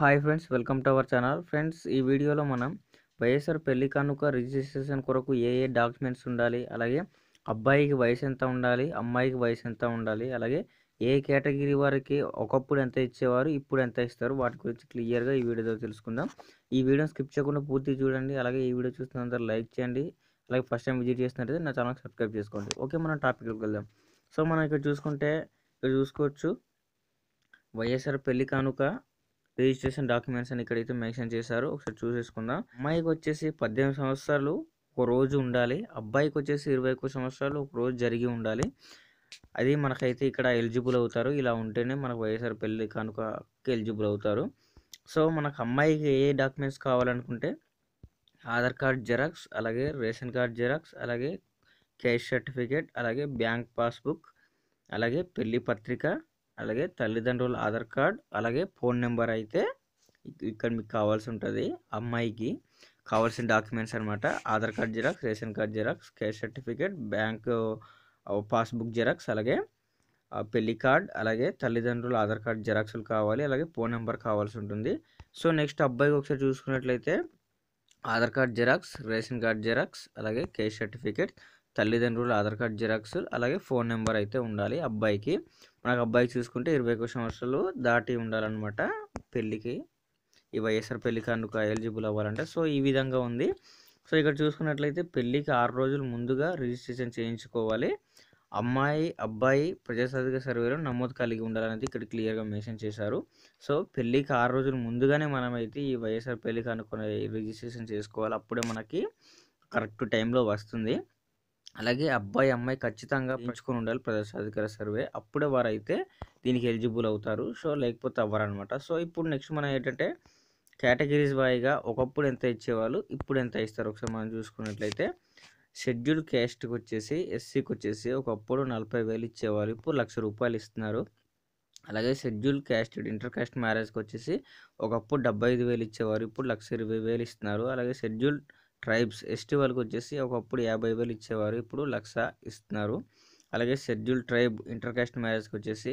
hi friends welcome to our channel friends ఈ వీడియోలో మనం వైఎస్ఆర్ పెళ్లి కానుక రిజిస్ట్రేషన్ కొరకు ఏ ఏ డాక్యుమెంట్స్ ఉండాలి అలాగే అబ్బాయికి వయసు ఎంత ఉండాలి అమ్మాయికి వయసు ఎంత ఉండాలి అలాగే ఏ కేటగిరీ వారికి ఒకప్పుడు ఎంత ఇచ్చేవారు ఇప్పుడు ఎంత ఇస్తారు వాటి గురించి క్లియర్గా ఈ వీడియోతో తెలుసుకుందాం ఈ వీడియో స్కిప్ చేయకుండా పూర్తి చూడండి అలాగే ఈ వీడియో చూస్తున్నంత లైక్ చేయండి అలాగే ఫస్ట్ టైం విజిట్ చేసినట్లయితే నా ఛానల్ సబ్స్క్రైబ్ చేసుకోండి ఓకే మనం టాపిక్కి వెళ్దాం సో మనం ఇక్కడ చూసుకుంటే ఇక్కడ చూసుకోవచ్చు వైఎస్ఆర్ పెళ్లి కానుక రిజిస్ట్రేషన్ డాక్యుమెంట్స్ అని ఇక్కడైతే మెన్షన్ చేశారు ఒకసారి చూసేసుకుందాం అమ్మాయికి వచ్చేసి పద్దెనిమిది సంవత్సరాలు ఒక రోజు ఉండాలి అబ్బాయికి వచ్చేసి ఇరవై ఒక్క సంవత్సరాలు ఒక రోజు జరిగి ఉండాలి అది మనకైతే ఇక్కడ ఎలిజిబుల్ అవుతారు ఇలా ఉంటేనే మనకు వైఎస్ఆర్ పెళ్లి కనుక ఎలిజిబుల్ అవుతారు సో మనకు అమ్మాయికి ఏ డాక్యుమెంట్స్ కావాలనుకుంటే ఆధార్ కార్డ్ జెరాక్స్ అలాగే రేషన్ కార్డ్ జెరాక్స్ అలాగే క్యాష్ సర్టిఫికేట్ అలాగే బ్యాంక్ పాస్బుక్ అలాగే పెళ్లి పత్రిక అలాగే తల్లిదండ్రుల ఆధార్ కార్డ్ అలాగే ఫోన్ నెంబర్ అయితే ఇక్కడ మీకు కావాల్సి ఉంటుంది అమ్మాయికి కావాల్సిన డాక్యుమెంట్స్ అనమాట Aadhaar card xerox ration card xerox caste certificate bank passbook xerox అలాగే పెళ్లి కార్డ్ అలాగే తల్లిదండ్రుల ఆధార్ కార్డ్ జిరాక్సులు కావాలి అలాగే ఫోన్ నెంబర్ కావాల్సి ఉంటుంది సో నెక్స్ట్ అబ్బాయికి ఒకసారి చూసుకున్నట్లయితే Aadhaar card xerox ration card xerox అలాగే క్యాష్ సర్టిఫికేట్ తల్లిదండ్రులు ఆధార్ కార్డ్ జిరాక్స్ అలాగే ఫోన్ నెంబర్ అయితే ఉండాలి అబ్బాయికి మనకు అబ్బాయి చూసుకుంటే ఇరవై ఒక సంవత్సరాలు దాటి ఉండాలన్నమాట పెళ్ళికి ఈ వైఎస్ఆర్ పెళ్ళికి అందుకు ఎలిజిబుల్ అవ్వాలంటే సో ఈ విధంగా ఉంది సో ఇక్కడ చూసుకున్నట్లయితే పెళ్ళికి ఆరు రోజులు ముందుగా రిజిస్ట్రేషన్ చేయించుకోవాలి అమ్మాయి అబ్బాయి ప్రజాసాధిక సర్వేలో నమోదు కలిగి ఉండాలనేది ఇక్కడ క్లియర్గా మెన్షన్ చేశారు సో పెళ్ళికి ఆరు రోజులు ముందుగానే మనమైతే ఈ వైఎస్ఆర్ పెళ్ళికి అనుకునే రిజిస్ట్రేషన్ చేసుకోవాలి అప్పుడే మనకి కరెక్ట్ టైంలో వస్తుంది అలాగే అబ్బాయి అమ్మాయి ఖచ్చితంగా పెంచుకొని ఉండాలి ప్రదేశ అధికార సర్వే అప్పుడే వారైతే దీనికి ఎలిజిబుల్ అవుతారు సో లేకపోతే అవ్వరనమాట సో ఇప్పుడు నెక్స్ట్ మనం ఏంటంటే కేటగిరీస్ వాయిగా ఒకప్పుడు ఎంత ఇచ్చేవాళ్ళు ఇప్పుడు ఎంత ఇస్తారు ఒకసారి మనం చూసుకున్నట్లయితే షెడ్యూల్డ్ క్యాస్ట్కి వచ్చేసి ఎస్సీకి వచ్చేసి ఒకప్పుడు నలభై వేలు ఇచ్చేవారు ఇప్పుడు లక్ష రూపాయలు ఇస్తున్నారు అలాగే షెడ్యూల్ క్యాస్టెడ్ ఇంటర్ క్యాస్ట్ మ్యారేజ్కి వచ్చేసి ఒకప్పుడు డెబ్బై ఐదు వేలు ఇచ్చేవారు ఇప్పుడు లక్ష ఇరవై వేలు ఇస్తున్నారు అలాగే షెడ్యూల్డ్ ట్రైబ్స్ ఎస్టీ వాళ్ళకి వచ్చేసి ఒకప్పుడు యాభై వేలు ఇచ్చేవారు ఇప్పుడు లక్ష ఇస్తున్నారు అలాగే షెడ్యూల్ ట్రైబ్ ఇంటర్కాస్ట్ మ్యారేజ్కి వచ్చేసి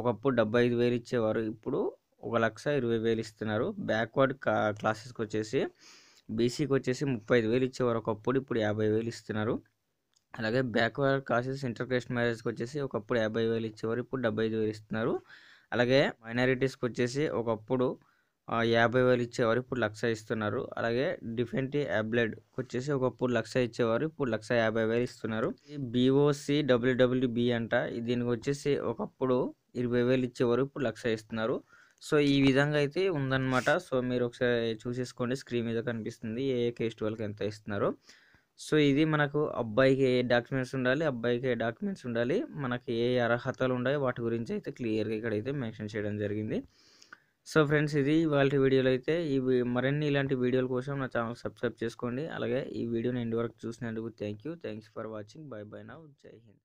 ఒకప్పుడు డెబ్బై ఐదు వేలు ఇచ్చేవారు ఇప్పుడు ఒక లక్ష ఇరవై వేలు ఇస్తున్నారు బ్యాక్వర్డ్ కా క్లాసెస్కి వచ్చేసి బీసీకి వచ్చేసి ముప్పై ఐదు వేలు ఇచ్చేవారు ఒకప్పుడు ఇప్పుడు యాభై వేలు ఇస్తున్నారు అలాగే బ్యాక్వర్డ్ క్లాసెస్ ఇంటర్కాస్ట్ మ్యారేజ్కి వచ్చేసి ఒకప్పుడు యాభై వేలు ఇచ్చేవారు ఇప్పుడు డెబ్బై ఐదు వేలు ఇస్తున్నారు అలాగే మైనారిటీస్కి వచ్చేసి ఒకప్పుడు యాభై వేలు ఇచ్చేవారు ఇప్పుడు లక్ష ఇస్తున్నారు అలాగే డిఫెంట్ అబ్లెడ్ వచ్చేసి ఒకప్పుడు లక్ష ఇచ్చేవారు ఇప్పుడు లక్ష యాభై వేలు ఇస్తున్నారు బీఓసి డబ్ల్యూడబ్ల్యూబి అంట దీనికి వచ్చేసి ఒకప్పుడు ఇరవై వేలు ఇచ్చేవారు ఇప్పుడు లక్ష ఇస్తున్నారు సో ఈ విధంగా అయితే ఉందన్నమాట సో మీరు ఒకసారి చూసేసుకోండి స్క్రీన్ మీద కనిపిస్తుంది ఏ కేస్ట్ వాళ్ళకి ఎంత ఇస్తున్నారు సో ఇది మనకు అబ్బాయికి ఏ డాక్యుమెంట్స్ ఉండాలి అబ్బాయికి ఏ డాక్యుమెంట్స్ ఉండాలి మనకి ఏ అర్హతలు ఉన్నాయి వాటి గురించి అయితే క్లియర్గా ఇక్కడైతే మెన్షన్ చేయడం జరిగింది సో ఫ్రెండ్స్ ఇది ఇవాళ వీడియోలో అయితే ఈ మరిన్ని ఇలాంటి వీడియోల కోసం నా ఛానల్ సబ్స్క్రైబ్ చేసుకోండి అలాగే ఈ వీడియోని ఇంటి వరకు చూసినందుకు thank you thanks for watching bye bye నా జై హింద్